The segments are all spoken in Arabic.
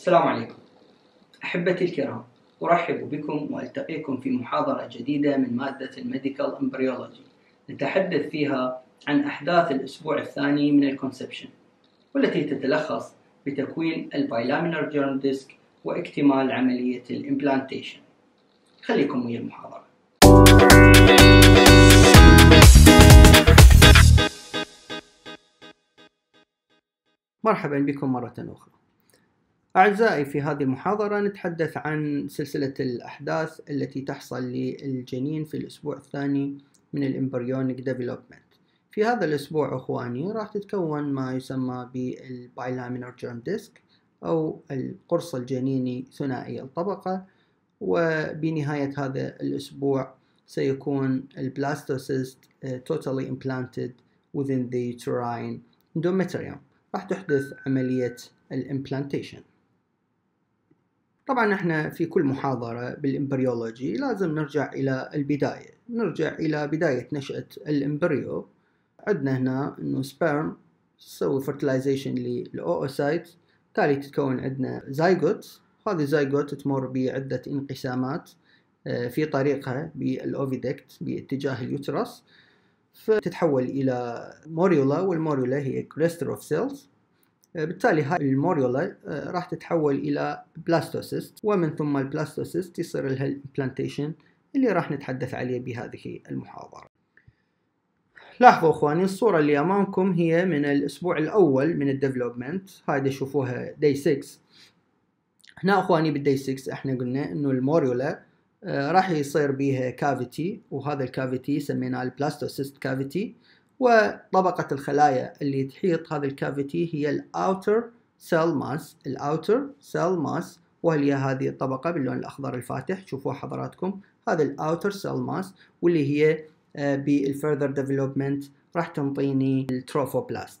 السلام عليكم أحبتي الكرام أرحب بكم وألتقيكم في محاضرة جديدة من مادة الميديكال امبريولوجي نتحدث فيها عن أحداث الأسبوع الثاني من الكونسبشن والتي تتلخص بتكوين البايلامينر جيرن ديسك واكتمال عملية الإمبلانتيشن خليكم ويا المحاضرة مرحبا بكم مرة أخرى أعزائي في هذه المحاضرة نتحدث عن سلسلة الأحداث التي تحصل للجنين في الأسبوع الثاني من الإمبريونيك ديفلوبمنت في هذا الأسبوع أخواني راح تتكون ما يسمى بالبايلامينر جيرم ديسك أو القرص الجنيني ثنائي الطبقة وبنهاية هذا الأسبوع سيكون البلاستوسيست آه، totally implanted within the uterine endometrium راح تحدث عملية الامبلانتيشن طبعا احنا في كل محاضرة بالإمبريولوجي لازم نرجع إلى البداية نرجع إلى بداية نشأة الإمبريو عندنا هنا إنه سبيرم تسوي فرتلايزيشن للأوسايت تالي تتكون عندنا زايغوت هذه الزايغوت تمر بعدة انقسامات آه، في طريقها بالأوفيدكت باتجاه اليوترس فتتحول إلى موريولا والموريولا هي كريستر سيلز آه، بالتالي هاي الموريولا آه، راح تتحول إلى بلاستوسيست ومن ثم البلاستوسيست يصير لها الامبلانتيشن اللي راح نتحدث عليه بهذه المحاضرة لاحظوا اخواني الصورة اللي امامكم هي من الاسبوع الاول من الديفلوبمنت هاي شوفوها داي 6 هنا اخواني بالداي 6 احنا قلنا انه الموريولا آه، راح يصير بيها كافيتي وهذا الكافيتي سميناه البلاستوسيست كافيتي وطبقة الخلايا اللي تحيط هذا الكافيتي هي الأوتر سيل ماس الأوتر سيل ماس وهي هذه الطبقة باللون الأخضر الفاتح شوفوها حضراتكم هذا الأوتر سيل ماس واللي هي آه، بالفيرذر ديفلوبمنت راح تنطيني التروفوبلاست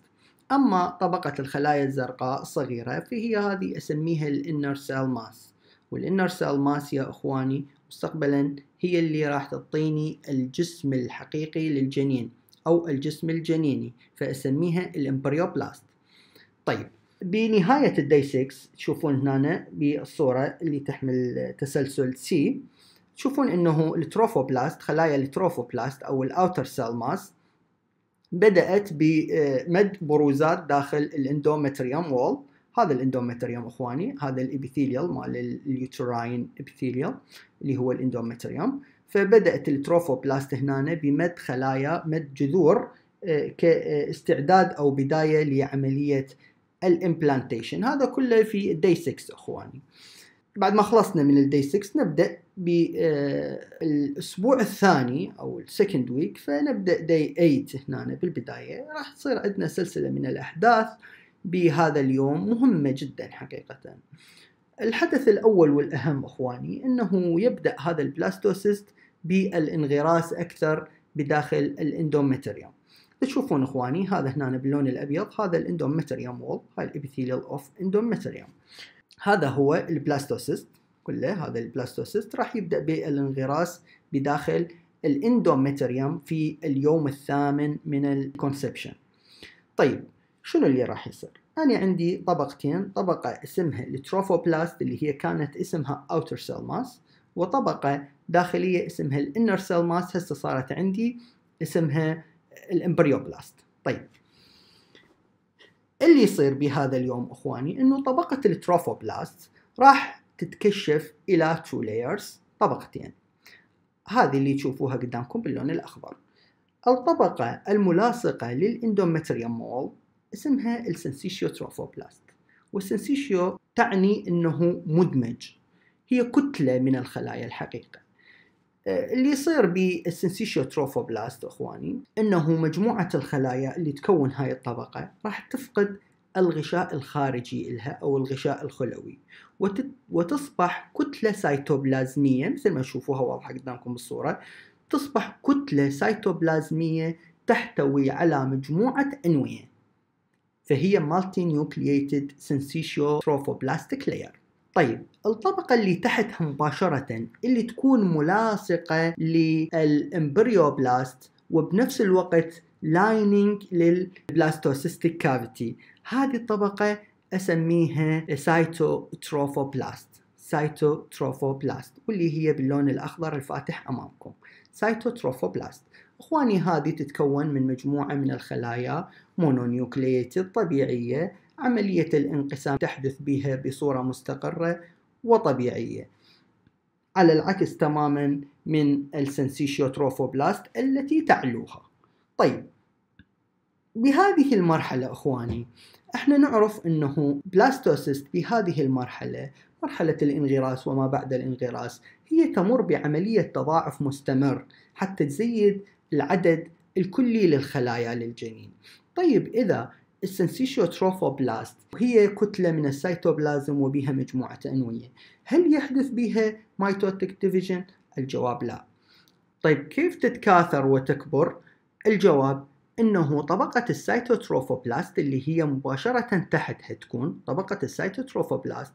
أما طبقة الخلايا الزرقاء الصغيرة فهي هذه أسميها الإنر سيل ماس والإنر سيل ماس يا إخواني مستقبلا هي اللي راح تعطيني الجسم الحقيقي للجنين أو الجسم الجنيني فأسميها الإمبريوبلاست طيب بنهاية الداي 6 تشوفون هنا بالصورة اللي تحمل تسلسل سي تشوفون انه التروفوبلاست خلايا التروفوبلاست او الاوتر سيل ماس بدأت بمد بروزات داخل الاندومتريوم وول هذا الاندومتريوم اخواني هذا الابيثيليال مال اليوتراين ابيثيليال اللي هو الاندومتريوم فبدات التروفوبلاست هنا بمد خلايا مد جذور آه، كاستعداد او بدايه لعمليه الامبلانتيشن هذا كله في الدي 6 اخواني بعد ما خلصنا من الدي 6 نبدا بالاسبوع آه، الثاني او السكند ويك فنبدا دي 8 هنا بالبدايه راح تصير عندنا سلسله من الاحداث بهذا اليوم مهمه جدا حقيقه الحدث الاول والاهم اخواني انه يبدا هذا البلاستوسيست بالانغراس اكثر بداخل الاندومتريوم تشوفون اخواني هذا هنا باللون الابيض هذا الاندومتريوم وول هاي الابيثيليال اوف اندومتريوم هذا هو البلاستوسيست كله هذا البلاستوسيست راح يبدا بالانغراس بداخل الاندومتريوم في اليوم الثامن من الكونسبشن طيب شنو اللي راح يصير انا عندي طبقتين طبقه اسمها التروفوبلاست اللي هي كانت اسمها اوتر سيل ماس وطبقة داخلية اسمها الانر سيل ماس هسه صارت عندي اسمها الامبريوبلاست طيب اللي يصير بهذا اليوم اخواني انه طبقة التروفوبلاست راح تتكشف الى تو لايرز طبقتين هذه اللي تشوفوها قدامكم باللون الاخضر الطبقة الملاصقة للاندومتريوم مول اسمها السنسيشيو تروفوبلاست والسنسيشيو تعني انه مدمج هي كتلة من الخلايا الحقيقة آه، اللي يصير بالسنسيشيو تروفوبلاست اخواني انه مجموعه الخلايا اللي تكون هاي الطبقه راح تفقد الغشاء الخارجي لها او الغشاء الخلوي وتصبح كتله سيتوبلازميه مثل ما تشوفوها واضحه قدامكم بالصوره تصبح كتله سيتوبلازميه تحتوي على مجموعه انويه فهي مالتي نيوكلييتد سنسيشيو تروفوبلاستيك لاير طيب الطبقة اللي تحتها مباشرة اللي تكون ملاصقة للإمبريوبلاست وبنفس الوقت لايننج للبلاستوسيستيك كافيتي هذه الطبقة أسميها سايتوتروفوبلاست سايتوتروفوبلاست واللي هي باللون الأخضر الفاتح أمامكم سايتوتروفوبلاست اخواني هذه تتكون من مجموعه من الخلايا مونونيوكليتد طبيعيه عملية الانقسام تحدث بها بصورة مستقرة وطبيعية على العكس تماما من السنسيشيوتروفوبلاست التي تعلوها طيب بهذه المرحلة أخواني احنا نعرف انه بلاستوسيست بهذه المرحلة مرحلة الانغراس وما بعد الانغراس هي تمر بعملية تضاعف مستمر حتى تزيد العدد الكلي للخلايا للجنين طيب إذا السنسيشيوتروفوبلاست وهي كتلة من السيتوبلازم وبها مجموعة أنوية هل يحدث بها ميتوتيك ديفيجن؟ الجواب لا طيب كيف تتكاثر وتكبر؟ الجواب انه طبقة السيتوتروفوبلاست اللي هي مباشرة تحتها تكون طبقة السيتوتروفوبلاست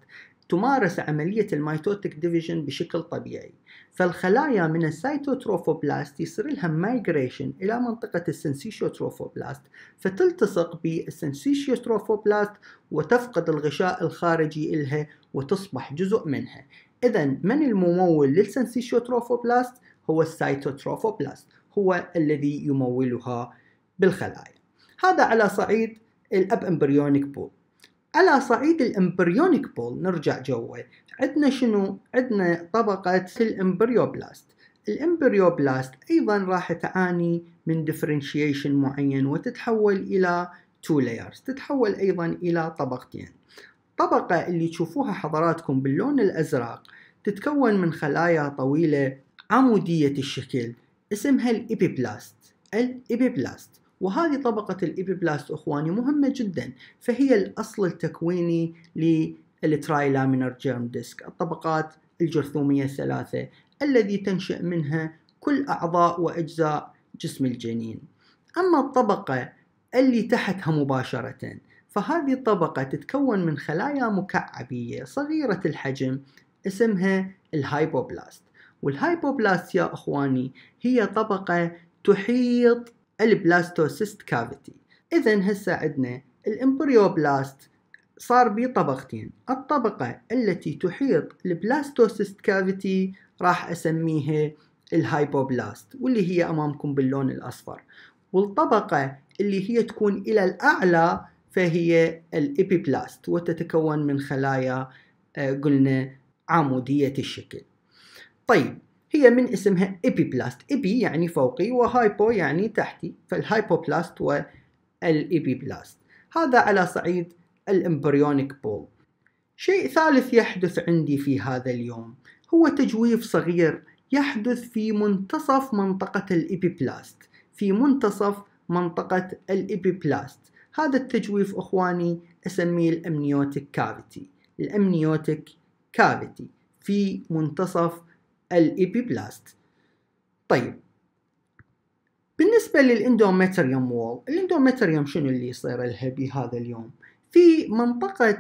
تمارس عملية الميتوتيك ديفيجن بشكل طبيعي فالخلايا من السيتوتروفوبلاست يصير لها مايجريشن إلى منطقة السنسيشوتروفوبلاست فتلتصق بالسنسيشوتروفوبلاست وتفقد الغشاء الخارجي إلها وتصبح جزء منها إذا من الممول للسنسيشوتروفوبلاست هو السيتوتروفوبلاست هو الذي يمولها بالخلايا هذا على صعيد الأب امبريونيك بول على صعيد الامبريونيك بول نرجع جوا عندنا شنو عندنا طبقة الامبريوبلاست الامبريوبلاست ايضا راح تعاني من ديفرنشيشن معين وتتحول الى تو لايرز تتحول ايضا الى طبقتين الطبقة اللي تشوفوها حضراتكم باللون الازرق تتكون من خلايا طويلة عمودية الشكل اسمها الإبيبلاست الإبيبلاست وهذه طبقة الإبيبلاست أخواني مهمة جدا فهي الأصل التكويني للترايلامينر جيرم ديسك الطبقات الجرثومية الثلاثة الذي تنشأ منها كل أعضاء وأجزاء جسم الجنين أما الطبقة اللي تحتها مباشرة فهذه الطبقة تتكون من خلايا مكعبية صغيرة الحجم اسمها الهايبوبلاست والهايبوبلاست يا اخواني هي طبقة تحيط البلاستوسيست كافيتي اذا هسه عندنا الامبريوبلاست صار بيه طبقتين الطبقة التي تحيط البلاستوسيست كافيتي راح اسميها الهايبوبلاست واللي هي امامكم باللون الاصفر والطبقة اللي هي تكون الى الاعلى فهي الإبيبلاست وتتكون من خلايا آه، قلنا عمودية الشكل طيب هي من اسمها ايبيبلاست ايبي يعني فوقي وهايبو يعني تحتي فالهايبوبلاست والايبيبلاست هذا على صعيد الامبريونيك بول شيء ثالث يحدث عندي في هذا اليوم هو تجويف صغير يحدث في منتصف منطقة الإبيبلاست في منتصف منطقة الإبيبلاست هذا التجويف أخواني أسميه الأمنيوتيك كافيتي الأمنيوتيك كافيتي في منتصف الإيبيبلاست e طيب بالنسبة للإندوميتريوم وول الإندوميتريوم شنو اللي يصير لها بهذا اليوم في منطقة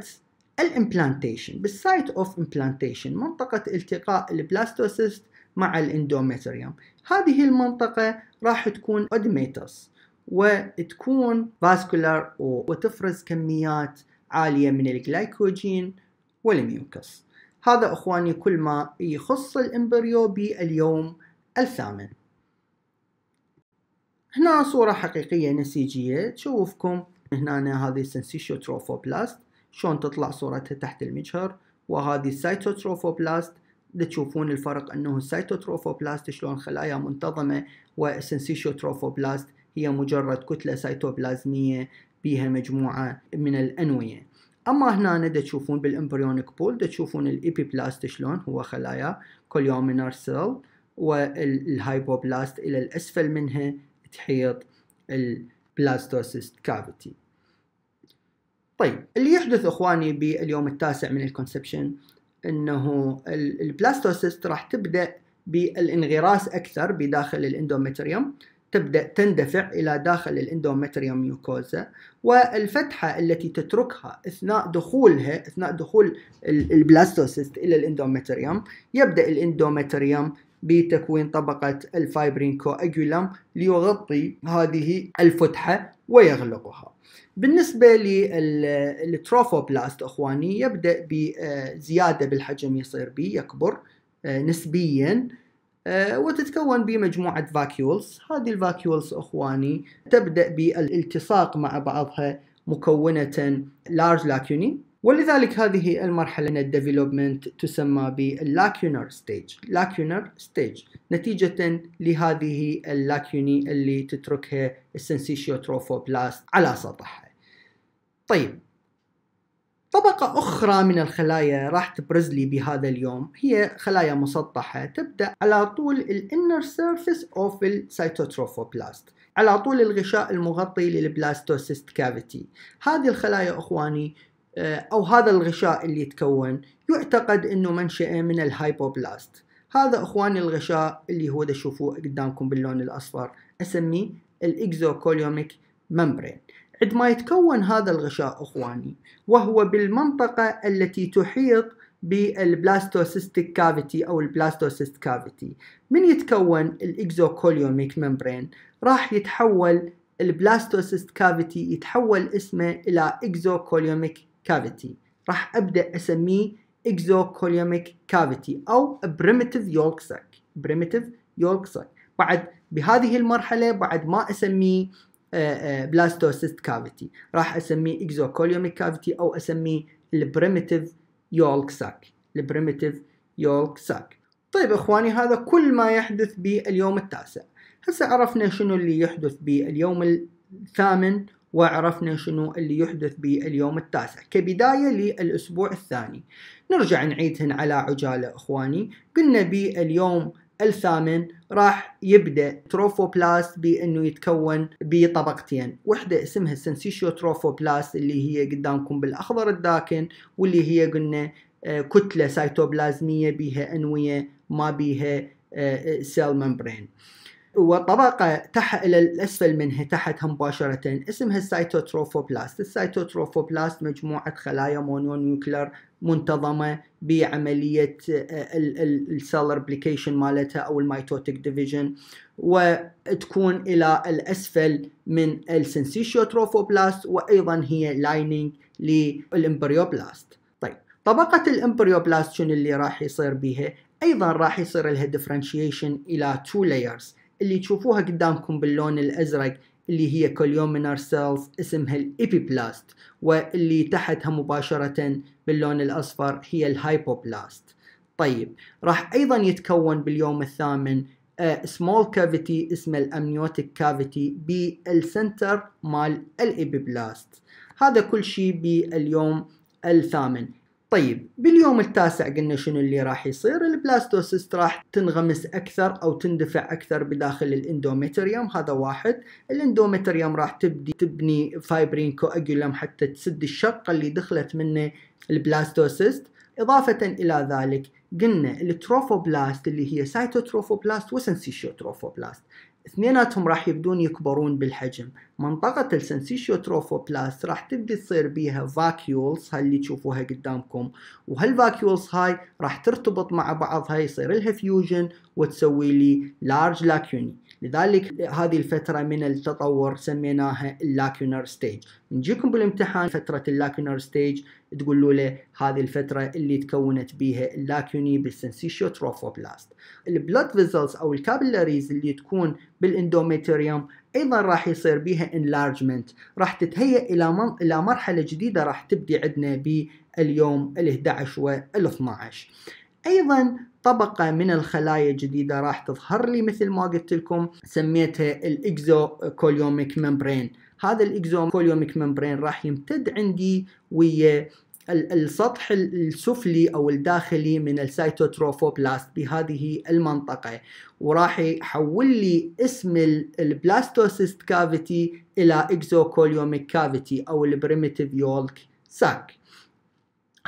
الامبلانتيشن بالسايت اوف امبلانتيشن منطقة التقاء البلاستوسيست مع الاندوميتريوم هذه المنطقة راح تكون اودميتوس وتكون فاسكولار وتفرز كميات عالية من الجلايكوجين والميوكس هذا اخواني كل ما يخص الامبريو باليوم الثامن هنا صورة حقيقية نسيجية تشوفكم هنا هذه السنسيشيو تروفوبلاست شلون تطلع صورتها تحت المجهر وهذه السايتوتروفوبلاست تشوفون الفرق انه السايتوتروفوبلاست شلون خلايا منتظمة والسنسيشيو تروفوبلاست هي مجرد كتلة سيتوبلازمية بها مجموعة من الأنوية اما هنا دا تشوفون بالامبريونيك بول دا تشوفون الايبيبلاست شلون هو خلايا كوليومينار سيل والهايبوبلاست الى الاسفل منها تحيط البلاستوسيست كافيتي طيب اللي يحدث اخواني باليوم التاسع من الكونسبشن انه البلاستوسيست راح تبدا بالانغراس اكثر بداخل الاندوميتريوم تبدأ تندفع إلى داخل الإندومتريوم ميوكوزا والفتحة التي تتركها أثناء دخولها أثناء دخول البلاستوسيست إلى الإندومتريوم يبدأ الإندومتريوم بتكوين طبقة الفايبرين كوأجولام ليغطي هذه الفتحة ويغلقها بالنسبة للتروفوبلاست أخواني يبدأ بزيادة بالحجم يصير بي يكبر آه، نسبياً آه، وتتكون بمجموعة فاكيولز هذه الفاكيولز أخواني تبدأ بالالتصاق مع بعضها مكونة لارج لاكيوني ولذلك هذه المرحلة من الديفلوبمنت تسمى باللاكيونر ستيج لاكيونر ستيج نتيجة لهذه اللاكيوني اللي تتركها السنسيشيوتروفوبلاست على سطحها طيب طبقة أخرى من الخلايا راح تبرز لي بهذا اليوم هي خلايا مسطحة تبدأ على طول inner surface of cytotrophoblast على طول الغشاء المغطي للبلاستوسيست كافيتي هذه الخلايا اخواني آه، او هذا الغشاء اللي يتكون يعتقد انه منشأ من الهايبوبلاست هذا اخواني الغشاء اللي هو تشوفوه قدامكم باللون الاصفر اسميه الاكزوكوليوميك ممبرين عندما يتكون هذا الغشاء اخواني وهو بالمنطقه التي تحيط بالبلاستوسيستيك كافيتي او البلاستوسيست كافيتي من يتكون الاكزوكوليوميك ممبرين راح يتحول البلاستوسيست كافيتي يتحول اسمه الى اكزوكوليوميك كافيتي راح ابدا اسميه اكزوكوليوميك كافيتي او بريمتيف يولك ساك بريمتيف يولك ساك بعد بهذه المرحله بعد ما اسميه بلاستوسيست آه، كافيتي آه، راح اسميه اكزوكوليوميك كافيتي او اسميه البريميتيف يولك ساك البريميتيف يولك ساك طيب اخواني هذا كل ما يحدث باليوم التاسع هسه عرفنا شنو اللي يحدث باليوم الثامن وعرفنا شنو اللي يحدث باليوم التاسع كبداية للأسبوع الثاني نرجع نعيدهن على عجالة إخواني قلنا باليوم الثامن راح يبدا تروفوبلاست بانه يتكون بطبقتين وحده اسمها السنسيشيو تروفوبلاست اللي هي قدامكم بالاخضر الداكن واللي هي قلنا آه، كتله سيتوبلازميه بها انويه ما بها سيل ممبرين وطبقة تح... إلى الأسفل منها تحتها مباشرة اسمها السيتوتروفوبلاست السيتوتروفوبلاست مجموعة خلايا مونونيوكلر منتظمة بعملية آه، السيل ريبليكيشن مالتها أو الميتوتيك ديفيجن وتكون إلى الأسفل من السنسيشيوتروفوبلاست وأيضا هي لايننج للإمبريوبلاست طيب طبقة الإمبريوبلاست شنو اللي راح يصير بيها؟ ايضا راح يصير لها ديفرنشيشن الى تو لايرز اللي تشوفوها قدامكم باللون الازرق اللي هي كوليومينار سيلز اسمها الإبيبلاست واللي تحتها مباشرة باللون الأصفر هي الهايبوبلاست طيب راح أيضا يتكون باليوم الثامن سمول آه، كافيتي اسمه الأمنيوتيك كافيتي بالسنتر مال الإبيبلاست هذا كل شيء باليوم الثامن طيب باليوم التاسع قلنا شنو اللي راح يصير البلاستوسيست راح تنغمس اكثر او تندفع اكثر بداخل الاندوميتريوم هذا واحد الاندوميتريوم راح تبدي تبني فايبرين كواجولم حتى تسد الشقه اللي دخلت منه البلاستوسيست اضافه الى ذلك قلنا التروفوبلاست اللي هي سايتوتروفوبلاست وسنسيشيوتروفوبلاست اثنيناتهم راح يبدون يكبرون بالحجم منطقة السنسيشيو تروفوبلاست راح تبدي تصير بيها فاكيولز هاي اللي تشوفوها قدامكم وهالفاكيولز هاي راح ترتبط مع بعضها يصير لها فيوجن وتسوي لي لارج لاكيوني لذلك هذه الفترة من التطور سميناها اللاكونر ستيج نجيكم بالامتحان فترة اللاكونر ستيج تقولوا له هذه الفترة اللي تكونت بها اللاكوني بالسنسيشيو تروفوبلاست البلود فيزلز او الكابلاريز اللي تكون بالاندوميتريوم ايضا راح يصير بها enlargement راح تتهيأ الى من... الى مرحلة جديدة راح تبدي عندنا باليوم ال11 وال12 ايضا طبقة من الخلايا الجديدة راح تظهر لي مثل ما قلت لكم سميتها الاكزو كوليوميك ممبرين هذا الاكزو كوليوميك ممبرين راح يمتد عندي ويا السطح السفلي او الداخلي من السيتوتروفوبلاست بهذه المنطقه وراح يحول لي اسم البلاستوسيست كافيتي الى اكزوكوليوميك كافيتي او البريمتيف يولك ساك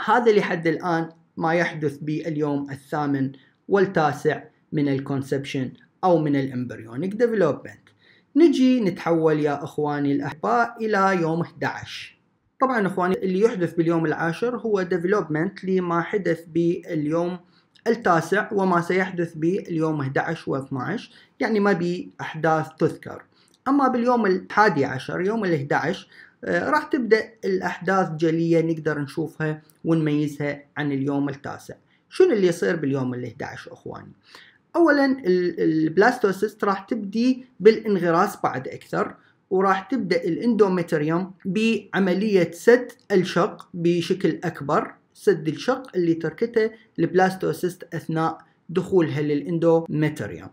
هذا لحد الان ما يحدث باليوم الثامن والتاسع من الكونسبشن أو من الامبريونيك ديفلوبمنت نجي نتحول يا إخواني الأحباء إلى يوم 11 طبعا إخواني اللي يحدث باليوم العاشر هو ديفلوبمنت لما حدث باليوم التاسع وما سيحدث باليوم 11 و 12 يعني ما بي أحداث تذكر أما باليوم الحادي عشر يوم ال 11 آه، راح تبدأ الأحداث جلية نقدر نشوفها ونميزها عن اليوم التاسع شنو اللي يصير باليوم ال 11 أخواني أولا البلاستوسيست راح تبدي بالانغراس بعد أكثر وراح تبدأ الاندوميتريوم بعملية سد الشق بشكل أكبر سد الشق اللي تركته البلاستوسيست أثناء دخولها للاندوميتريوم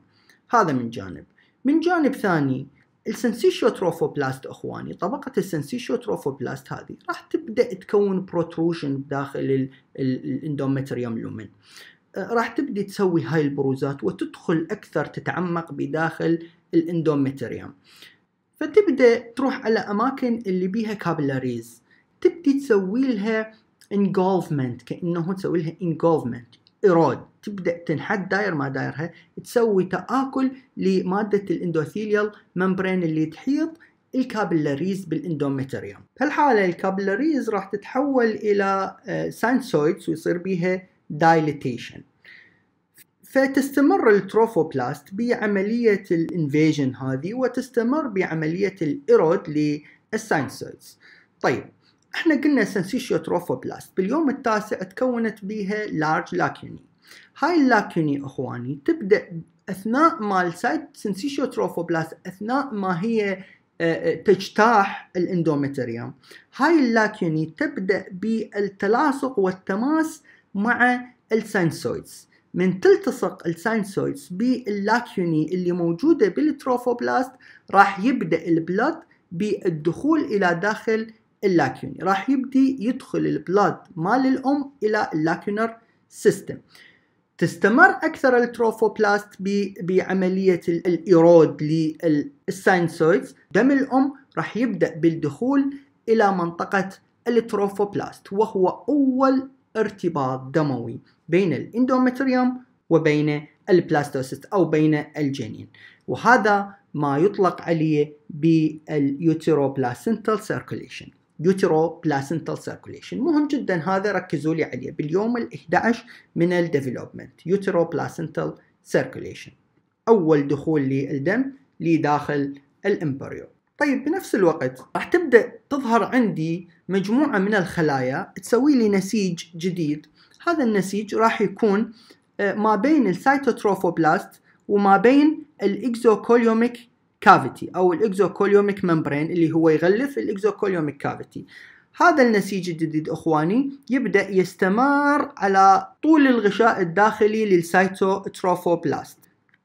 هذا من جانب من جانب ثاني السنسيشيو تروفوبلاست اخواني طبقه السنسيشيو تروفوبلاست هذه راح تبدا تكون بروتروجن داخل الاندومتريوم لومن أه، راح تبدي تسوي هاي البروزات وتدخل اكثر تتعمق بداخل الاندومتريوم فتبدا تروح على اماكن اللي بيها كابلاريز تبدي تسوي لها انجولفمنت كانه تسوي لها انجولفمنت ايرود تبدا تنحت داير ما دايرها تسوي تآكل لماده الاندوثيليال ممبرين اللي تحيط الكابلاريز بالاندوميتريوم بهالحاله الكابلاريز راح تتحول الى سانسويدز آه، ويصير بيها دايليتيشن فتستمر التروفوبلاست بعملية الانفيجن هذه وتستمر بعملية الإيرود للسانسويدز طيب احنا قلنا سنسيشيو تروفوبلاست باليوم التاسع تكونت بها لارج لاكيني هاي اللاكون يا اخواني تبدا اثناء مال السايت سنسيشيو تروفوبلاست اثناء ما هي تجتاح الاندومتريوم هاي اللاكيني تبدا بالتلاصق والتماس مع السينسويدز من تلتصق السينسويدز باللاكيوني اللي موجوده بالتروفوبلاست راح يبدا البلد بالدخول الى داخل اللاكيوني راح يبدي يدخل البلد مال الام الى اللاكيونر سيستم تستمر أكثر التروفوبلاست بعملية الإيرود للساينسويدز دم الأم راح يبدأ بالدخول إلى منطقة التروفوبلاست وهو أول ارتباط دموي بين الاندومتريوم وبين البلاستوسيست أو بين الجنين وهذا ما يطلق عليه باليوتيروبلاسنتال سيركوليشن يوترو بلاسنتال سيركوليشن مهم جدا هذا ركزوا لي عليه باليوم ال11 من الديفلوبمنت يوترو بلاسنتال سيركوليشن اول دخول للدم لداخل الامبريو طيب بنفس الوقت راح تبدا تظهر عندي مجموعه من الخلايا تسوي لي نسيج جديد هذا النسيج راح يكون آه، ما بين السيتوتروفوبلاست وما بين الاكزوكوليوميك كافيتي او الاكزوكوليوميك ممبرين اللي هو يغلف الاكزوكوليوميك كافيتي هذا النسيج الجديد اخواني يبدا يستمر على طول الغشاء الداخلي للسايتوتروفوبلاست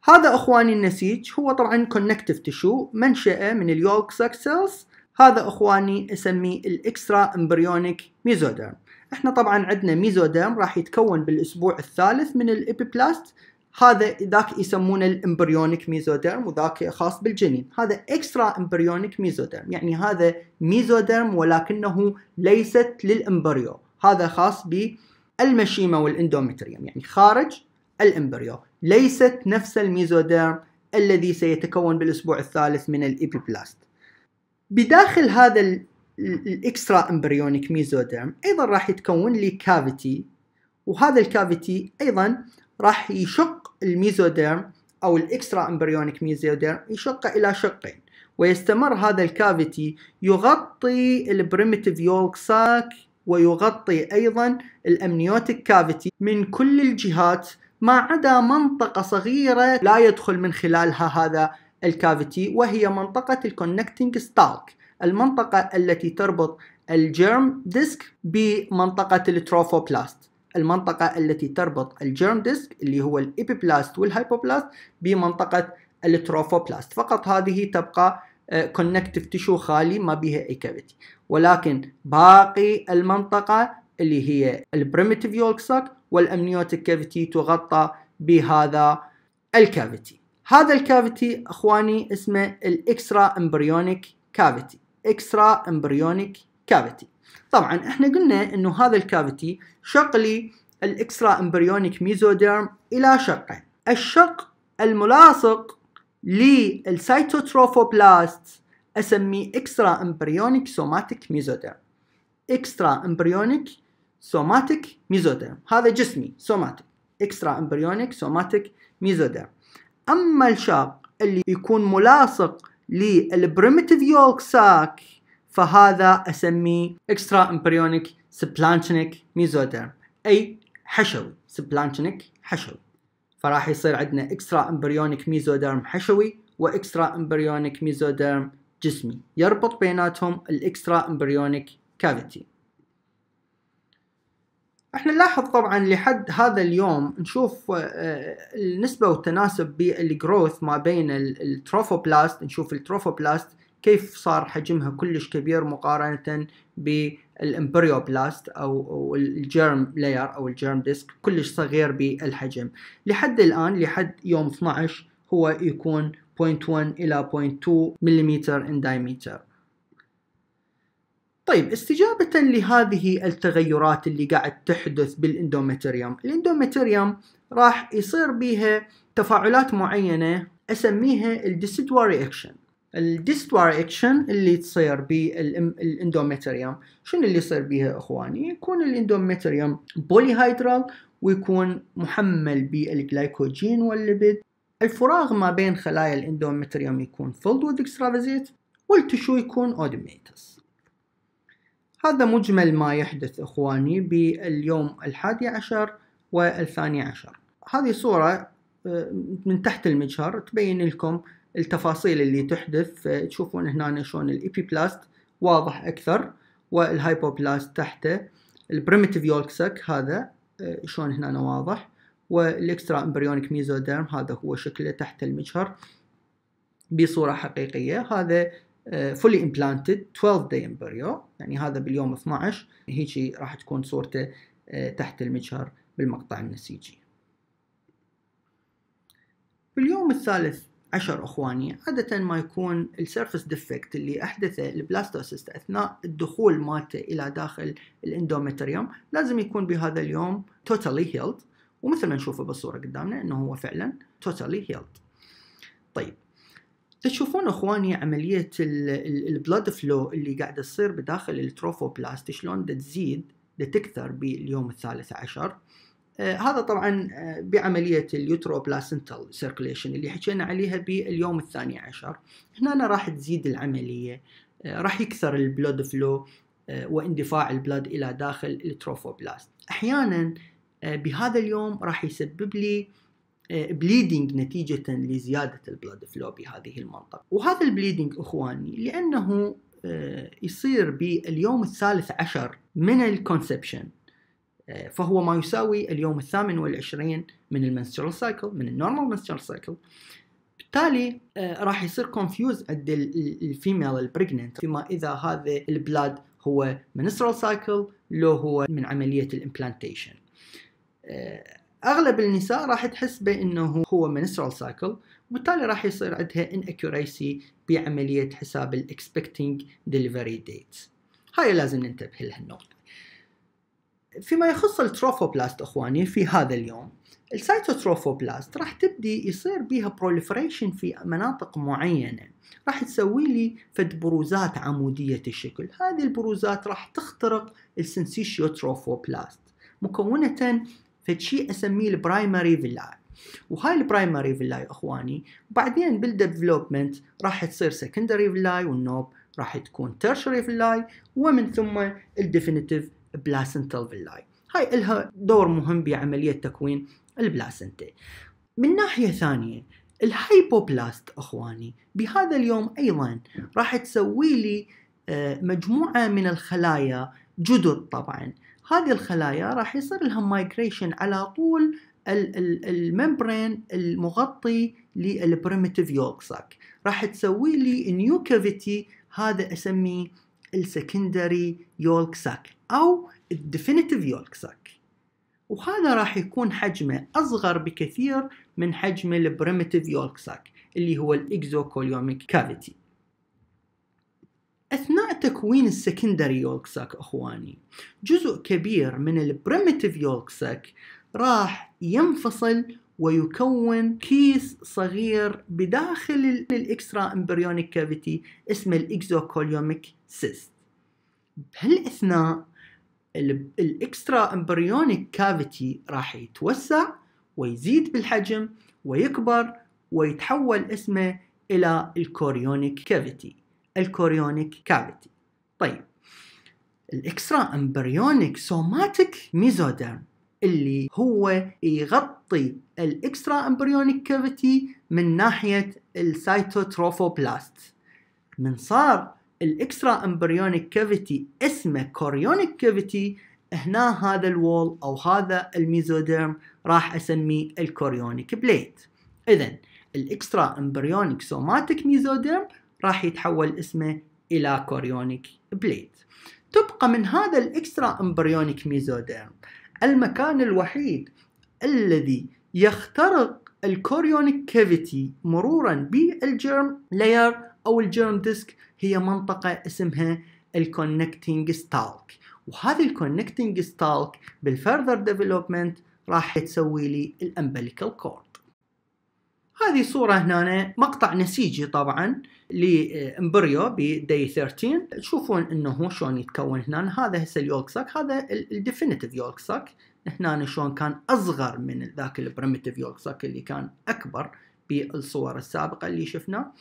هذا اخواني النسيج هو طبعا كونكتيف تشو منشئه من اليولك ساك هذا اخواني اسميه الاكسترا امبريونيك ميزوديرم احنا طبعا عندنا ميزوديرم راح يتكون بالاسبوع الثالث من الابيبلاست هذا ذاك يسمونه الامبريونيك ميزوديرم وذاك خاص بالجنين هذا اكسترا امبريونيك ميزوديرم يعني هذا ميزوديرم ولكنه ليست للامبريو هذا خاص بالمشيمة والاندومتريوم يعني خارج الامبريو ليست نفس الميزوديرم الذي سيتكون بالاسبوع الثالث من الابيبلاست بداخل هذا الاكسترا امبريونيك ميزوديرم ايضا راح يتكون لي كافيتي وهذا الكافيتي ايضا راح يشق الميزوديرم أو الإكسترا أمبريونيك ميزوديرم يشق إلى شقين ويستمر هذا الكافيتي يغطي البريمتيف يولك ساك ويغطي أيضا الأمنيوتيك كافيتي من كل الجهات ما عدا منطقة صغيرة لا يدخل من خلالها هذا الكافيتي وهي منطقة الكونكتنج ستالك المنطقة التي تربط الجيرم ديسك بمنطقة التروفوبلاست المنطقة التي تربط الجيرم ديسك اللي هو الإبيبلاست والهايبوبلاست بمنطقة التروفوبلاست فقط هذه تبقى كونكتيف آه، تشو خالي ما بها اي كافيتي ولكن باقي المنطقة اللي هي البريميتيف يولك ساك والامنيوتيك كافيتي تغطى بهذا الكافيتي هذا الكافيتي اخواني اسمه الاكسترا امبريونيك كافيتي اكسترا امبريونيك كافيتي طبعا احنا قلنا انه هذا الكافيتي شق لي الاكسترا امبريونيك ميزوديرم الى شقين الشق الملاصق للسيتوتروفوبلاست اسميه اكسترا امبريونيك سوماتيك ميزوديرم اكسترا امبريونيك سوماتيك ميزوديرم هذا جسمي سوماتيك اكسترا امبريونيك سوماتيك ميزوديرم اما الشق اللي يكون ملاصق للبريمتيف يولك ساك فهذا اسميه اكسترا امبريونيك سبلانشنيك ميزوديرم اي حشوي سبلانشنيك حشوي فراح يصير عندنا اكسترا امبريونيك ميزوديرم حشوي واكسترا امبريونيك ميزوديرم جسمي يربط بيناتهم الاكسترا امبريونيك كافيتي احنا نلاحظ طبعا لحد هذا اليوم نشوف آه، النسبة والتناسب بالجروث ما بين التروفوبلاست نشوف التروفوبلاست كيف صار حجمها كلش كبير مقارنة بلاست او الجيرم لاير او الجيرم ديسك كلش صغير بالحجم لحد الان لحد يوم 12 هو يكون 0.1 الى 0.2 ملم ان دايمتر طيب استجابة لهذه التغيرات اللي قاعد تحدث بالاندومتريوم الاندومتريوم راح يصير بيها تفاعلات معينة اسميها الديسيدوا رياكشن الديستوار اكشن اللي تصير بالاندوميتريوم شنو اللي يصير بها اخواني يكون الاندوميتريوم بولي هيدرال ويكون محمل بالجلايكوجين والليبيد الفراغ ما بين خلايا الاندوميتريوم يكون فولد وذ اكسترافيزيت والتشو يكون اوديميتس هذا مجمل ما يحدث اخواني باليوم الحادي عشر والثاني عشر هذه صورة آه، من تحت المجهر تبين لكم التفاصيل اللي تحدث تشوفون هنا شلون الإيبيبلاست واضح أكثر والهايبوبلاست تحته البريمتيف يولك هذا آه، شلون هنا واضح والاكسترا امبريونيك ميزوديرم هذا هو شكله تحت المجهر بصورة حقيقية هذا فولي امبلانتد 12 داي امبريو يعني هذا باليوم 12 هيجي راح تكون صورته آه، تحت المجهر بالمقطع النسيجي باليوم الثالث عشر اخواني عاده ما يكون السيرفس ديفكت اللي احدثه البلاستوسيست اثناء الدخول مالته الى داخل الاندومتريوم لازم يكون بهذا اليوم توتالي هيلد ومثل ما نشوفه بالصوره قدامنا انه هو فعلا توتالي هيلد طيب تشوفون اخواني عمليه البلاد فلو اللي قاعده تصير بداخل التروفوبلاست شلون تزيد تكثر باليوم الثالث عشر آه، هذا طبعا آه، بعملية اليوتروبلاسنتال سيركليشن اللي حكينا عليها باليوم الثاني عشر هنا راح تزيد العملية آه، راح يكثر البلود فلو واندفاع البلد الى داخل التروفوبلاست احيانا بهذا اليوم راح يسبب لي بليدنج نتيجة لزيادة البلود فلو بهذه المنطقة وهذا البليدنج اخواني لانه يصير باليوم الثالث عشر من الكونسبشن فهو ما يساوي اليوم الثامن والعشرين من المنسترال سايكل من النورمال منسترال سايكل بالتالي آه، راح يصير كونفيوز عند الفيميل البريجننت فيما اذا هذا البلاد هو منسترال سايكل لو هو من عمليه الامبلانتيشن آه، اغلب النساء راح تحس بانه هو منسترال سايكل وبالتالي راح يصير عندها inaccuracy بعمليه حساب الاكسبكتنج ديليفري ديت هاي لازم ننتبه لها النقطه فيما يخص التروفوبلاست اخواني في هذا اليوم السيتوتروفوبلاست راح تبدي يصير بيها بروليفريشن في مناطق معينه راح تسوي لي فد بروزات عموديه الشكل هذه البروزات راح تخترق السنسيشيوتروفوبلاست مكونه فد شيء اسميه البرايمري فيلاي وهاي البرايمري فيلاي اخواني بعدين بالديفلوبمنت راح تصير سكندري فيلاي والنوب راح تكون تيرشري فيلاي ومن ثم الديفينيتيف بلاسنتال فيلاي هاي إلها دور مهم بعملية تكوين البلاسنتي من ناحية ثانية الهايبوبلاست اخواني بهذا اليوم ايضا راح تسوي لي آه، مجموعه من الخلايا جدد طبعا هذه الخلايا راح يصير لها مايجريشن على طول الممبرين المغطي للبريمتيف يوكساك راح تسوي لي نيو كافيتي هذا اسميه السكندري يولك ساك أو الديفينيتيف يولك ساك وهذا راح يكون حجمه أصغر بكثير من حجم البريمتيف يولك ساك اللي هو الإكزوكوليوميك كافيتي أثناء تكوين السكندري يولك ساك أخواني جزء كبير من البريمتيف يولك ساك راح ينفصل ويكون كيس صغير بداخل الإكسترا إمبريونيك كافيتي اسمه الإكزوكوليوميك cyst بهالاثناء الاكسترا امبريونيك كافيتي راح يتوسع ويزيد بالحجم ويكبر ويتحول اسمه الى الكوريونيك كافيتي الكوريونيك كافيتي طيب الاكسترا امبريونيك سوماتيك ميزوديرم اللي هو يغطي الاكسترا امبريونيك كافيتي من ناحيه السيتوتروفوبلاست من صار الاكسترا امبريونيك كافيتي اسمه كوريونيك كافيتي هنا هذا الوول او هذا الميزوديرم راح اسميه الكوريونيك بليت اذا الاكسترا امبريونيك سوماتيك ميزوديرم راح يتحول اسمه الى كوريونيك بليت تبقى من هذا الاكسترا امبريونيك ميزوديرم المكان الوحيد الذي يخترق الكوريونيك كافيتي مرورا بالجيرم لاير او الجيرم ديسك هي منطقه اسمها الكونكتنج ستالك وهذه الكونكتنج ستالك بالفردر ديفلوبمنت راح تسوي لي الامبليكال كورد هذه صورة هنا مقطع نسيجي طبعا لامبريو بدي 13 تشوفون انه هو شلون يتكون هنا هذا هسه اليولكساك هذا الديفينيتيف يولكساك هنا شلون كان اصغر من ذاك البريمتيف يولكساك اللي كان اكبر بالصور السابقة اللي شفناه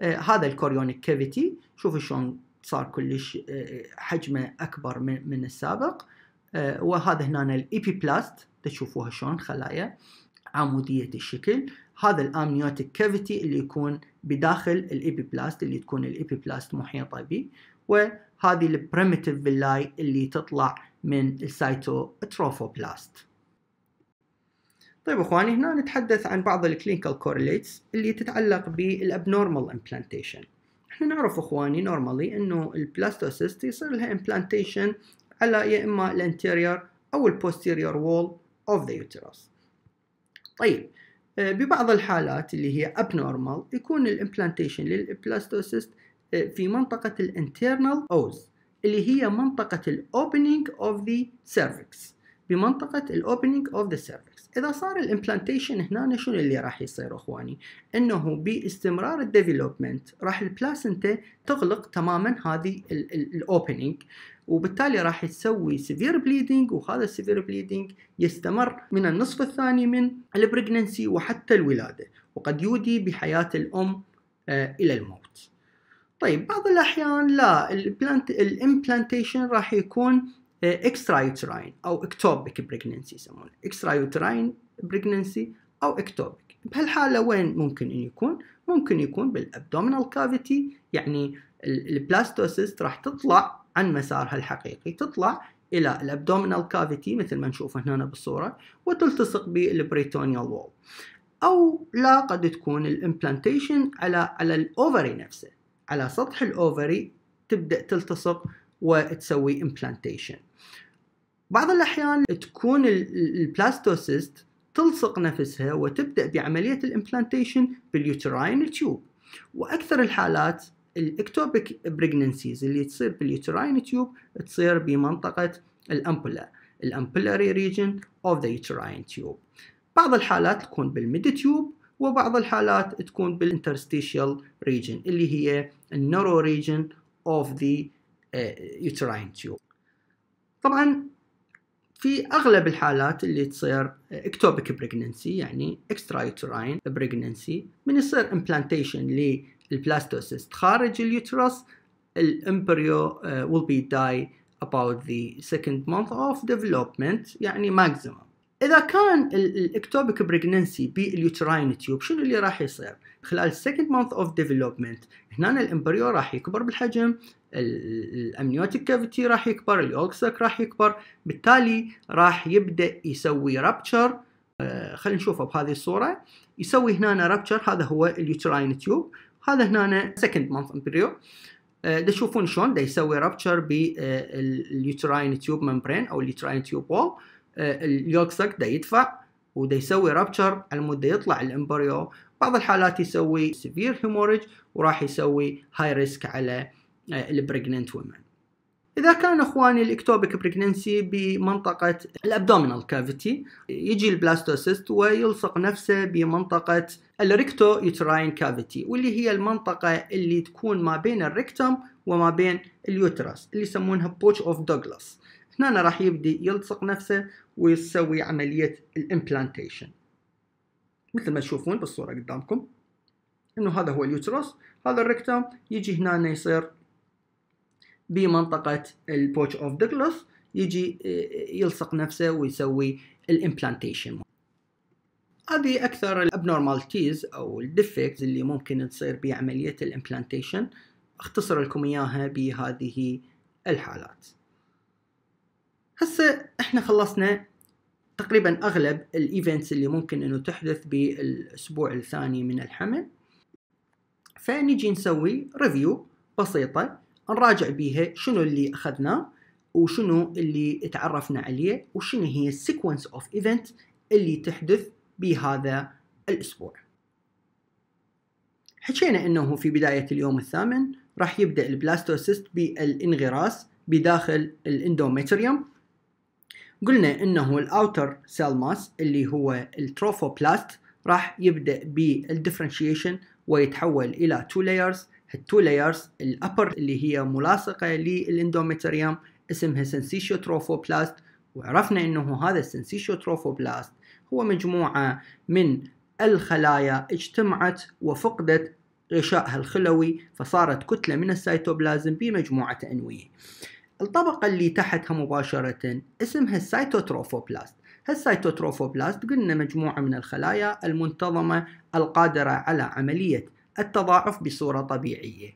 آه، هذا الكوريونيك كافيتي شوفوا شلون صار كلش آه، حجمه اكبر من, من السابق آه، وهذا هنا الايبي بلاست e تشوفوها شلون خلايا عموديه الشكل هذا الامنيوتيك كافيتي اللي يكون بداخل الايبي بلاست e اللي تكون الايبي بلاست e محيطه به وهذه البريمتيف فيلاي اللي تطلع من تروفوبلاست طيب اخواني هنا نتحدث عن بعض الكلينيكال كورليتس اللي تتعلق بالابنورمال امبلانتيشن احنا نعرف اخواني نورمالي انه البلاستوسيست يصير لها امبلانتيشن على يا اما الانتيريور او البوستيريور وول اوف ذا يوتيروس طيب آه، ببعض الحالات اللي هي abnormal يكون الامبلانتيشن للبلاستوسيست آه، في منطقة الانترنال اوز اللي هي منطقة الاوبننج اوف ذا سيرفكس بمنطقة الاوبننج اوف ذا سيرفكس اذا صار الامبلانتيشن هنا شنو اللي راح يصير اخواني انه باستمرار الديفلوبمنت راح البلاسنتا تغلق تماما هذه الاوبننج وبالتالي راح تسوي سيفير بليدنج وهذا السيفير بليدنج يستمر من النصف الثاني من البريجننسي وحتى الولادة وقد يودي بحياة الأم آه، إلى الموت طيب بعض الأحيان لا الامبلانتيشن راح يكون اكسترا يوتراين او اكتوبك بريجننسي يسمونه اكسترا يوتراين بريجننسي او اكتوبك بهالحاله وين ممكن ان يكون ممكن يكون بالابدومينال كافيتي يعني البلاستوسيست راح تطلع عن مسارها الحقيقي تطلع الى الابدومينال كافيتي مثل ما نشوف هنا بالصوره وتلتصق بالبريتونيال وول او لا قد تكون الامبلانتيشن على على الاوفري نفسه على سطح الاوفري تبدا تلتصق وتسوي امبلانتيشن بعض الاحيان تكون البلاستوسيست تلصق نفسها وتبدا بعمليه الامبلانتيشن باليوتراين تيوب واكثر الحالات الاكتوبيك بريجننسيز اللي تصير باليوتراين تيوب تصير بمنطقه الامبولا الامبولاري ريجن اوف ذا يوتراين تيوب بعض الحالات تكون بالميد تيوب وبعض الحالات تكون بالانترستيشيال ريجن اللي هي النورو ريجن اوف ذا آه، يوتراين تيوب طبعا في اغلب الحالات اللي تصير اكتوبك بريجننسي يعني اكسترا يوتراين بريجننسي من يصير امبلانتيشن للبلاستوسيست خارج اليوترس الامبريو آه، will be die about the second month of development يعني maximum اذا كان الاكتوبك بريجننسي باليوتراين تيوب شنو اللي راح يصير خلال second month of development هنا الامبريو راح يكبر بالحجم الامنيوتيك كافيتي راح يكبر الاوكسك راح يكبر بالتالي راح يبدا يسوي رابتشر آه، خلينا نشوفه بهذه الصوره يسوي هنا رابتشر هذا هو اليوتراين تيوب هذا هنا سكند مانث امبريو آه تشوفون شلون دا يسوي رابتشر باليوتراين آه، تيوب ممبرين او اليوتراين تيوب وول آه، اليوكسك دا يدفع ودا يسوي رابتشر على مود يطلع الامبريو بعض الحالات يسوي سيفير هيموريج وراح يسوي هاي ريسك على آه، إيه. البريجننت وومن إذا كان إخواني الإكتوبيك بريجننسي بمنطقة الأبدومينال كافيتي يجي البلاستوسيست ويلصق نفسه بمنطقة الريكتو يوتراين كافيتي واللي هي المنطقة اللي تكون ما بين الريكتم وما بين اليوترس اللي يسمونها بوتش أوف دوغلاس هنا راح يبدي يلصق نفسه ويسوي عملية الإمبلانتيشن مثل ما تشوفون بالصورة قدامكم إنه هذا هو اليوترس هذا الريكتم يجي هنا يصير بمنطقة البوتش اوف ذا يجي آه، يلصق نفسه ويسوي الامبلانتيشن هذه اكثر الابنورمالتيز او الديفكتس اللي ممكن تصير بعملية الامبلانتيشن اختصر لكم اياها بهذه الحالات هسه احنا خلصنا تقريبا اغلب الايفنتس اللي ممكن انه تحدث بالاسبوع الثاني من الحمل فنجي نسوي ريفيو بسيطة نراجع بيها شنو اللي اخذناه وشنو اللي تعرفنا عليه وشنو هي السيكونس اوف ايفنت اللي تحدث بهذا الاسبوع حكينا انه في بداية اليوم الثامن راح يبدأ البلاستوسيست بالانغراس بداخل الاندوميتريوم قلنا انه الاوتر سيل ماس اللي هو التروفوبلاست راح يبدأ بالديفرنشيشن ويتحول الى تو لايرز التو لايرز الابر اللي هي ملاصقه للاندوميتريوم اسمها سنسيشيو تروفوبلاست وعرفنا انه هذا السنسيشيو تروفوبلاست هو مجموعه من الخلايا اجتمعت وفقدت غشائها الخلوي فصارت كتله من السيتوبلازم بمجموعه انويه الطبقه اللي تحتها مباشره اسمها السيتوتروفوبلاست هالسيتوتروفوبلاست قلنا مجموعه من الخلايا المنتظمه القادره على عمليه التضاعف بصورة طبيعية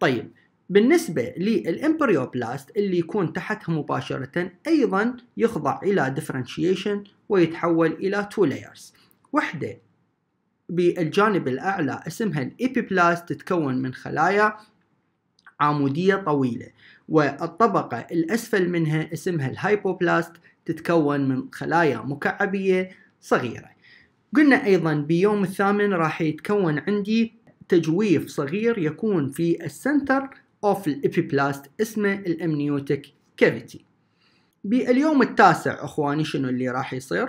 طيب بالنسبة للإمبريوبلاست اللي يكون تحتها مباشرة أيضا يخضع إلى differentiation ويتحول إلى تو layers وحدة بالجانب الأعلى اسمها الإبيبلاست تتكون من خلايا عمودية طويلة والطبقة الأسفل منها اسمها الهايبوبلاست تتكون من خلايا مكعبية صغيرة قلنا أيضا بيوم الثامن راح يتكون عندي تجويف صغير يكون في السنتر اوف الابيبلاست اسمه الامنيوتيك كافيتي باليوم التاسع اخواني شنو اللي راح يصير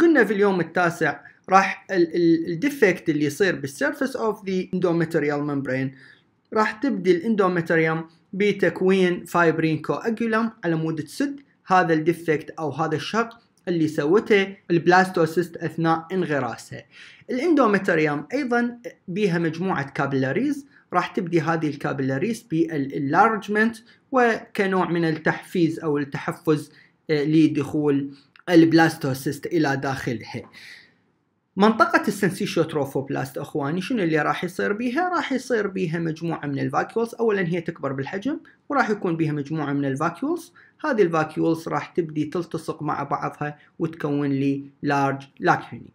قلنا في اليوم التاسع راح الديفكت اللي يصير بالسيرفس اوف ذا اندوميتريال ممبرين راح تبدي الاندوميتريوم بتكوين فايبرين كواجولم على مود تسد هذا الديفكت او هذا الشق اللي سوته البلاستوسيست اثناء انغراسه الاندومتريوم ايضا بيها مجموعه كابلاريز راح تبدي هذه الكابلاريز بالانلارجمنت وكنوع من التحفيز او التحفز آه، لدخول البلاستوسيست الى داخلها. منطقة السنسيشوتروفوبلاست اخواني شنو اللي راح يصير بيها؟ راح يصير بيها مجموعة من الفاكيولز، اولا هي تكبر بالحجم وراح يكون بيها مجموعة من الفاكيولز، هذه الفاكيولز راح تبدي تلتصق مع بعضها وتكون لي لارج لاكيوني.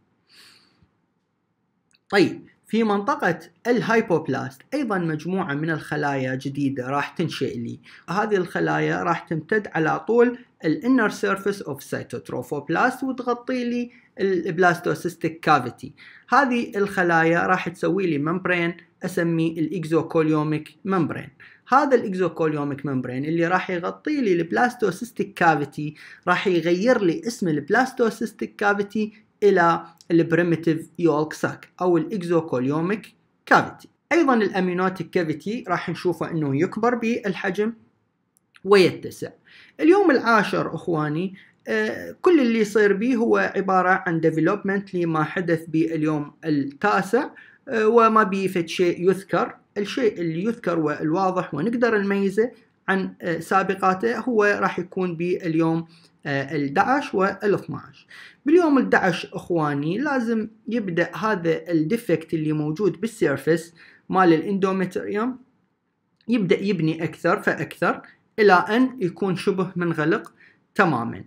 طيب في منطقة الهايبوبلاست أيضا مجموعة من الخلايا جديدة راح تنشئ لي هذه الخلايا راح تمتد على طول الانر سيرفيس اوف سيتوتروفوبلاست وتغطي لي البلاستوسيستيك كافيتي هذه الخلايا راح تسوي لي ممبرين اسميه الاكزوكوليوميك ممبرين هذا الاكزوكوليوميك ممبرين اللي راح يغطي لي البلاستوسيستيك كافيتي راح يغير لي اسم البلاستوسيستيك كافيتي الى البريمتيف يولك ساك او الاكزوكوليوميك كافيتي ايضا الامينوتيك كافيتي راح نشوفه انه يكبر بالحجم ويتسع اليوم العاشر اخواني آه، كل اللي يصير به هو عبارة عن ديفلوبمنت لما حدث باليوم التاسع آه، وما بيفت شيء يذكر الشيء اللي يذكر والواضح ونقدر نميزه عن آه، سابقاته هو راح يكون باليوم آه، ال11 وال12 باليوم ال11 اخواني لازم يبدا هذا الديفكت اللي موجود بالسيرفس مال الاندومتريوم يبدا يبني اكثر فاكثر الى ان يكون شبه منغلق تماما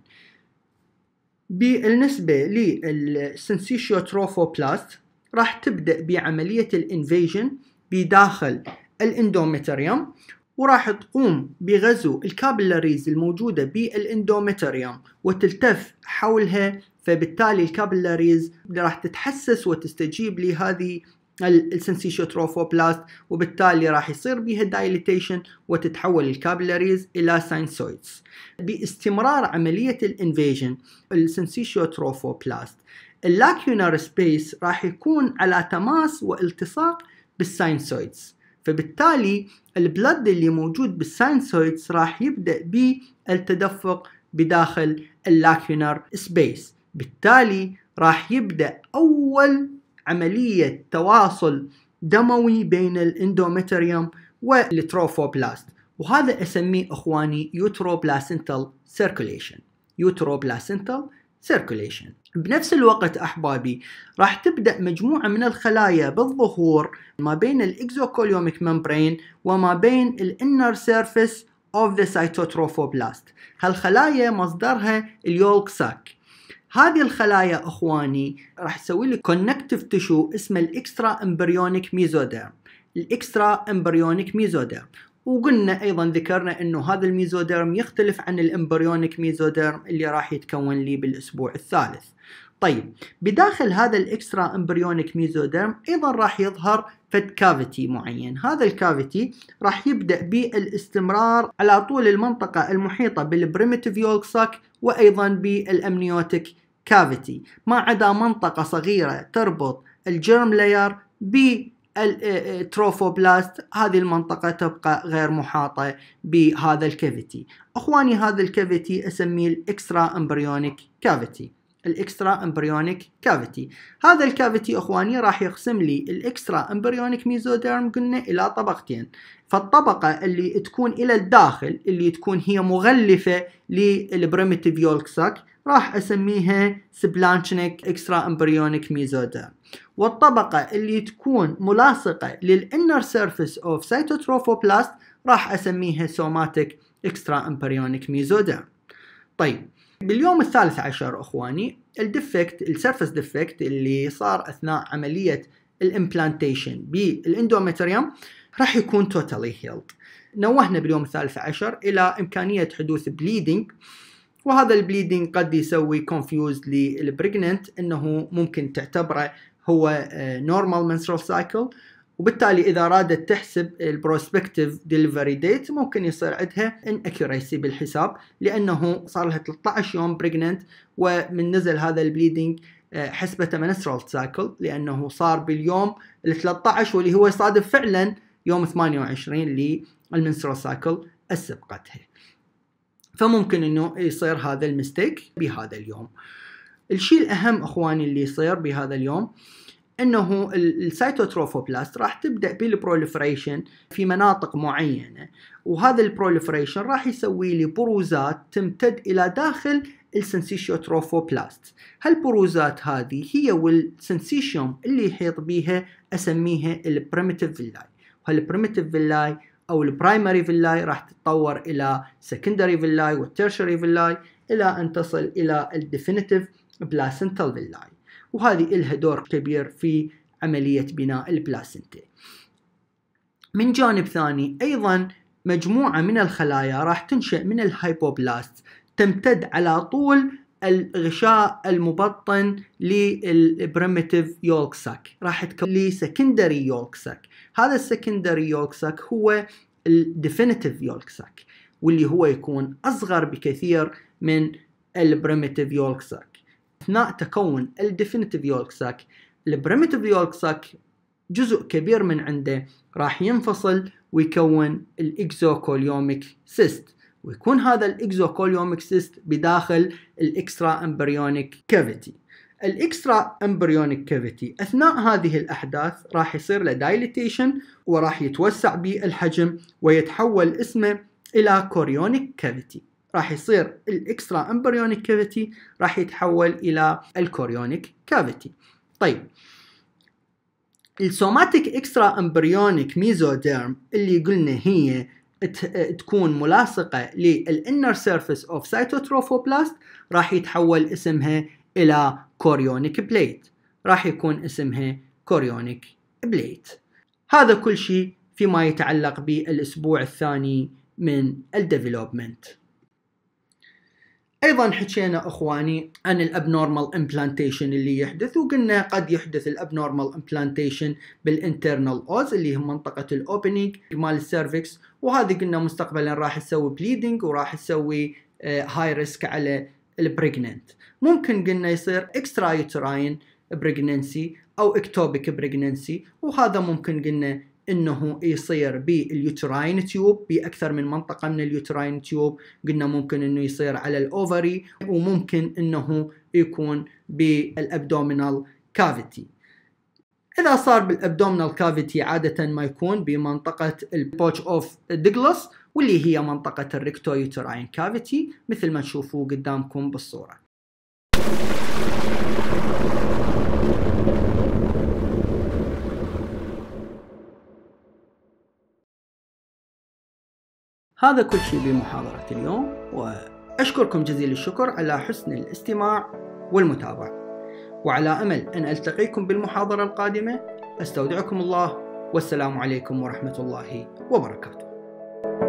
بالنسبه للسنسيشيوتروفوبلاست راح تبدا بعمليه الانفيجن بداخل الاندومتريوم وراح تقوم بغزو الكابلاريز الموجودة بالاندومتريوم وتلتف حولها فبالتالي الكابلاريز راح تتحسس وتستجيب لهذه السنسيشوتروفوبلاست وبالتالي راح يصير بها دايليتيشن وتتحول الكابلاريز الى ساينسويدز باستمرار عمليه الانفيجن السنسيشوتروفوبلاست اللاكيونار سبيس راح يكون على تماس والتصاق بالساينسويدز فبالتالي البلد اللي موجود بالساينسويدز راح يبدأ بالتدفق بداخل اللاكينر سبيس بالتالي راح يبدأ أول عملية تواصل دموي بين الاندومتريوم والتروفوبلاست وهذا اسميه اخواني يوتروبلاسنتال سيركوليشن يوتروبلاسنتال سيركوليشن بنفس الوقت احبابي راح تبدا مجموعه من الخلايا بالظهور ما بين الاكزوكوليوميك ممبرين وما بين الانر سيرفيس اوف ذا سايتوتروفوبلاست هالخلايا مصدرها اليولك ساك هذه الخلايا اخواني راح تسوي لي كونكتيف تشو اسمه الاكسترا امبريونيك ميزوديرم الاكسترا امبريونيك ميزوديرم وقلنا ايضا ذكرنا انه هذا الميزوديرم يختلف عن الامبريونيك ميزوديرم اللي راح يتكون لي بالاسبوع الثالث طيب بداخل هذا الاكسترا امبريونيك ميزوديرم ايضا راح يظهر فد كافيتي معين هذا الكافيتي راح يبدا بالاستمرار على طول المنطقه المحيطه بالبريمتيف يولك ساك وايضا بالامنيوتيك كافيتي ما عدا منطقه صغيره تربط الجرم لاير ب التروفوبلاست آه، آه، هذه المنطقة تبقى غير محاطة بهذا الكافيتي أخواني هذا الكافيتي أسميه الإكسترا أمبريونيك كافيتي الاكسترا امبريونيك كافيتي هذا الكافيتي اخواني راح يقسم لي الاكسترا امبريونيك ميزوديرم قلنا الى طبقتين فالطبقه اللي تكون الى الداخل اللي تكون هي مغلفه للبريمتيف يولك ساك راح اسميها سبلانشنك اكسترا امبريونيك ميزودا والطبقة اللي تكون ملاصقة للانر سيرفيس اوف سيتوتروفوبلاست راح اسميها سوماتيك اكسترا امبريونيك ميزودا طيب باليوم الثالث عشر اخواني الديفكت السيرفس ديفكت اللي صار اثناء عمليه الامبلانتيشن بالاندوميتريوم راح يكون توتالي هيلد نوهنا باليوم الثالث عشر الى امكانيه حدوث بليدنج وهذا البليدنج قد يسوي كونفيوز للبريجننت انه ممكن تعتبره هو نورمال منسترال سايكل وبالتالي اذا رادت تحسب البروسبكتيف ديليفري ديت ممكن يصير عندها ان اكيوريسي بالحساب لانه صار لها 13 يوم بريجننت ومن نزل هذا البليدنج آه، حسبته منسترال سايكل لانه صار باليوم ال 13 واللي هو يصادف فعلا يوم 28 للمنسترال سايكل السبقتها فممكن انه يصير هذا المستيك بهذا اليوم الشيء الاهم اخواني اللي يصير بهذا اليوم انه السيتوتروفوبلاست راح تبدا بالبروليفريشن في مناطق معينه وهذا البروليفريشن راح يسوي لي بروزات تمتد الى داخل السنسيشيوتروفوبلاست هالبروزات هذه هي والسنسيشيوم اللي يحيط بيها اسميها البريميتيف فيلاي وهالبريميتيف فيلاي او البرايمري فيلاي راح تتطور الى سكندري فيلاي والتيرشري فيلاي الى ان تصل الى الديفينيتيف بلاسنتال فيلاي وهذه إلها دور كبير في عملية بناء البلاسنتا من جانب ثاني أيضا مجموعة من الخلايا راح تنشأ من الهايبوبلاست تمتد على طول الغشاء المبطن للبريمتيف يولك ساك راح تكون لسكندري سكندري يولك ساك هذا السكندري يولك ساك هو الديفينيتيف يولك ساك واللي هو يكون اصغر بكثير من البريمتيف يولك ساك اثناء تكون الديفينيتيف يولك ساك البريمتيف يولك ساك جزء كبير من عنده راح ينفصل ويكون الاكزوكوليوميك سيست ويكون هذا الاكزوكوليومك سيست بداخل الاكسترا امبريونيك كافيتي الاكسترا امبريونيك كافيتي اثناء هذه الاحداث راح يصير له دايليتيشن وراح يتوسع بالحجم ويتحول اسمه الى كوريونيك كافيتي راح يصير الاكسترا امبريونيك كافيتي راح يتحول الى الكوريونيك كافيتي طيب السوماتيك اكسترا امبريونيك ميزوديرم اللي قلنا هي تكون ملاصقة للإنر سيرفيس أوف سايتوتروفوبلاست راح يتحول اسمها إلى كوريونيك بليت راح يكون اسمها كوريونيك بليت هذا كل شيء فيما يتعلق بالأسبوع الثاني من الديفلوبمنت ايضا حكينا اخواني عن الابنورمال امبلانتيشن اللي يحدث وقلنا قد يحدث الابنورمال امبلانتيشن بالانترنال اوز اللي هي منطقه الاوبننج مال السيرفكس وهذه قلنا مستقبلا راح تسوي بليدنج وراح تسوي هاي آه، ريسك على البريجننت ممكن قلنا يصير اكسترا يوتراين بريجننسي او اكتوبيك بريجننسي وهذا ممكن قلنا انه يصير باليوتراين تيوب باكثر من منطقه من اليوتراين تيوب قلنا ممكن انه يصير على الاوفري وممكن انه يكون بالابدومينال كافيتي إذا صار بالأبدومينال كافيتي عادة ما يكون بمنطقة البوتش أوف دجلوس واللي هي منطقة الريكتو كافيتي مثل ما تشوفوا قدامكم بالصورة هذا كل شيء بمحاضرة اليوم وأشكركم جزيل الشكر على حسن الاستماع والمتابعة وعلى امل ان التقيكم بالمحاضره القادمه استودعكم الله والسلام عليكم ورحمه الله وبركاته